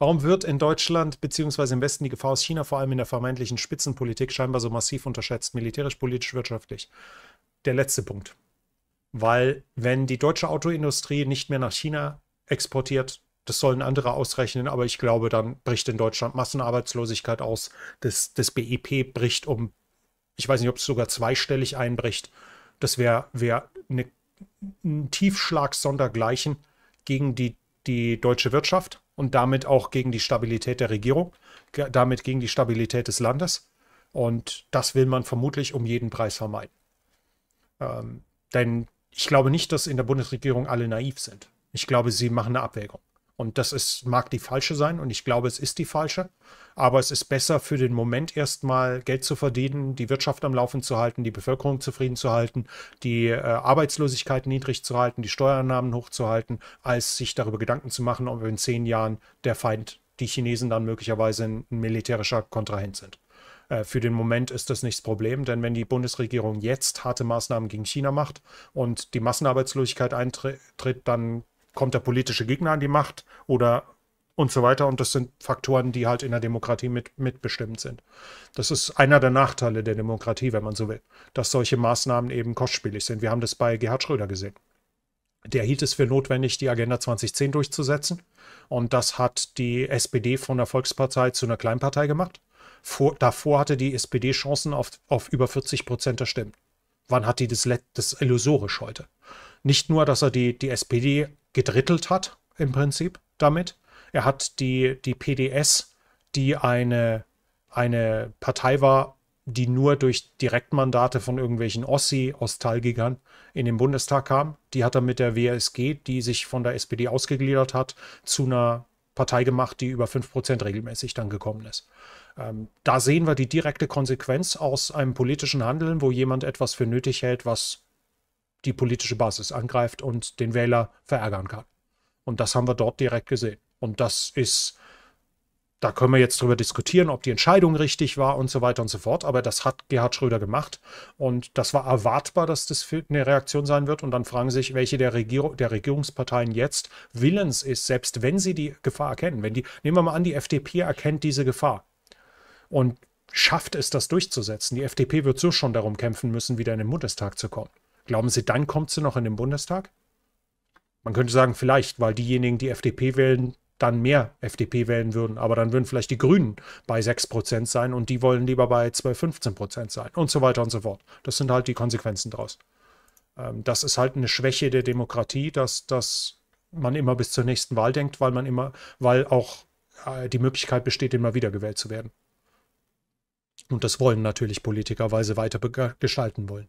Warum wird in Deutschland bzw. im Westen die Gefahr aus China vor allem in der vermeintlichen Spitzenpolitik scheinbar so massiv unterschätzt? Militärisch, politisch, wirtschaftlich. Der letzte Punkt. Weil wenn die deutsche Autoindustrie nicht mehr nach China exportiert, das sollen andere ausrechnen, aber ich glaube, dann bricht in Deutschland Massenarbeitslosigkeit aus. Das, das BIP bricht um, ich weiß nicht, ob es sogar zweistellig einbricht. Das wäre wär, ein Tiefschlag sondergleichen gegen die die deutsche Wirtschaft und damit auch gegen die Stabilität der Regierung, damit gegen die Stabilität des Landes. Und das will man vermutlich um jeden Preis vermeiden. Ähm, denn ich glaube nicht, dass in der Bundesregierung alle naiv sind. Ich glaube, sie machen eine Abwägung. Und das ist, mag die falsche sein und ich glaube, es ist die falsche. Aber es ist besser für den Moment erstmal Geld zu verdienen, die Wirtschaft am Laufen zu halten, die Bevölkerung zufrieden zu halten, die äh, Arbeitslosigkeit niedrig zu halten, die Steuereinnahmen hochzuhalten, als sich darüber Gedanken zu machen, ob in zehn Jahren der Feind, die Chinesen dann möglicherweise ein militärischer Kontrahent sind. Äh, für den Moment ist das nicht das Problem, denn wenn die Bundesregierung jetzt harte Maßnahmen gegen China macht und die Massenarbeitslosigkeit eintritt, dann kommt der politische Gegner an die Macht oder und so weiter. Und das sind Faktoren, die halt in der Demokratie mit, mitbestimmt sind. Das ist einer der Nachteile der Demokratie, wenn man so will, dass solche Maßnahmen eben kostspielig sind. Wir haben das bei Gerhard Schröder gesehen. Der hielt es für notwendig, die Agenda 2010 durchzusetzen. Und das hat die SPD von der Volkspartei zu einer Kleinpartei gemacht. Vor, davor hatte die SPD Chancen auf, auf über 40 Prozent der Stimmen. Wann hat die das, das illusorisch heute? Nicht nur, dass er die, die SPD gedrittelt hat, im Prinzip damit. Er hat die, die PDS, die eine, eine Partei war, die nur durch Direktmandate von irgendwelchen Ossi, Ostalgikern in den Bundestag kam. Die hat er mit der WSG, die sich von der SPD ausgegliedert hat, zu einer Partei gemacht, die über 5% regelmäßig dann gekommen ist. Ähm, da sehen wir die direkte Konsequenz aus einem politischen Handeln, wo jemand etwas für nötig hält, was die politische Basis angreift und den Wähler verärgern kann. Und das haben wir dort direkt gesehen. Und das ist, da können wir jetzt drüber diskutieren, ob die Entscheidung richtig war und so weiter und so fort. Aber das hat Gerhard Schröder gemacht. Und das war erwartbar, dass das eine Reaktion sein wird. Und dann fragen sich, welche der, Regierung, der Regierungsparteien jetzt willens ist, selbst wenn sie die Gefahr erkennen. Wenn die, nehmen wir mal an, die FDP erkennt diese Gefahr. Und schafft es, das durchzusetzen. Die FDP wird so schon darum kämpfen müssen, wieder in den Bundestag zu kommen. Glauben Sie, dann kommt sie noch in den Bundestag? Man könnte sagen, vielleicht, weil diejenigen, die FDP wählen, dann mehr FDP wählen würden. Aber dann würden vielleicht die Grünen bei 6% sein und die wollen lieber bei 12, 15% sein und so weiter und so fort. Das sind halt die Konsequenzen daraus. Ähm, das ist halt eine Schwäche der Demokratie, dass, dass man immer bis zur nächsten Wahl denkt, weil man immer, weil auch äh, die Möglichkeit besteht, immer wieder gewählt zu werden. Und das wollen natürlich Politiker, weil sie weiter gestalten wollen.